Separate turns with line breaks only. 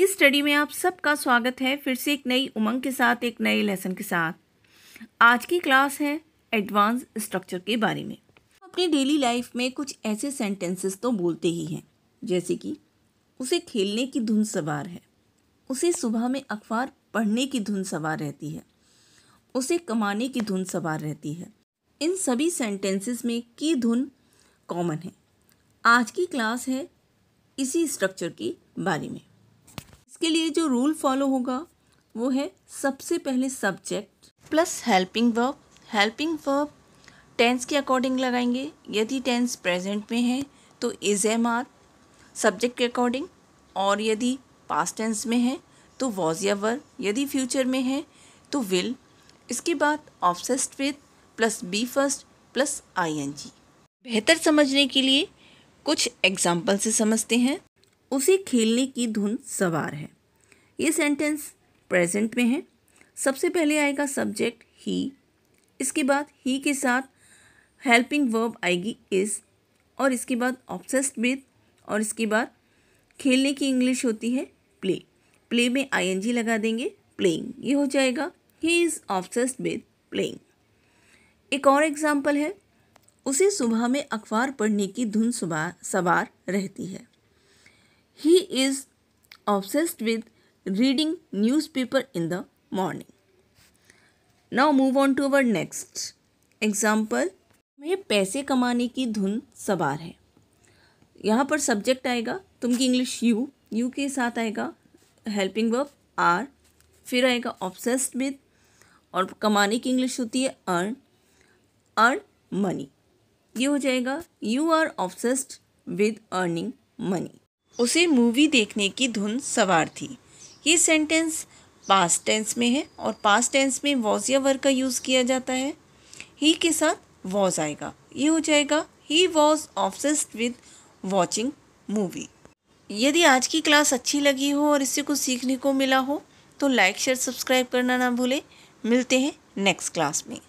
इस स्टडी में आप सबका स्वागत है फिर से एक नई उमंग के साथ एक नए लेसन के साथ आज की क्लास है एडवांस स्ट्रक्चर के बारे में अपनी डेली लाइफ में कुछ ऐसे सेंटेंसेस तो बोलते ही हैं जैसे कि उसे खेलने की धुन सवार है उसे सुबह में अखबार पढ़ने की धुन सवार रहती है उसे कमाने की धुन सवार रहती है इन सभी सेंटेंसेस में की धुन कॉमन है आज की क्लास है इसी स्ट्रक्चर के बारे में इसके लिए जो रूल फॉलो होगा वो है सबसे पहले subject plus helping verb helping verb tense के अकॉर्डिंग लगाएंगे यदि टेंस प्रेजेंट में है तो इज एम आर सब्जेक्ट के अकॉर्डिंग और यदि पास्ट टेंस में है तो वॉज या वर यदि फ्यूचर में है तो विल इसके बाद ऑफसेस्ट with plus be first plus I N G बेहतर समझने के लिए कुछ एग्जाम्पल से समझते हैं उसे खेलने की धुन सवार है ये सेंटेंस प्रेजेंट में है सबसे पहले आएगा सब्जेक्ट ही इसके बाद ही के साथ हेल्पिंग वर्ब आएगी इज़ और इसके बाद ऑब्सेस्ड विद और इसके बाद खेलने की इंग्लिश होती है प्ले प्ले में आईएनजी लगा देंगे प्लेइंग ये हो जाएगा he is obsessed with playing एक और एग्जाम्पल है उसे सुबह में अखबार पढ़ने की धुन सुबह सवार रहती है is obsessed with reading newspaper in the morning. Now move on to our next example. में पैसे कमाने की धुन सवार है यहाँ पर सब्जेक्ट आएगा तुम की इंग्लिश यू यू के साथ आएगा हेल्पिंग वर्ब आर फिर आएगा ऑब्सेस्ड विद और कमाने की इंग्लिश होती है अर्न अर्न मनी ये हो जाएगा you are obsessed with earning money उसे मूवी देखने की धुन सवार थी ये सेंटेंस पास्ट टेंस में है और पास्ट टेंस में वॉज या वर्ग का यूज़ किया जाता है ही के साथ वॉज आएगा ये हो जाएगा he was obsessed with watching movie यदि आज की क्लास अच्छी लगी हो और इससे कुछ सीखने को मिला हो तो लाइक शेयर सब्सक्राइब करना ना भूलें मिलते हैं नेक्स्ट क्लास में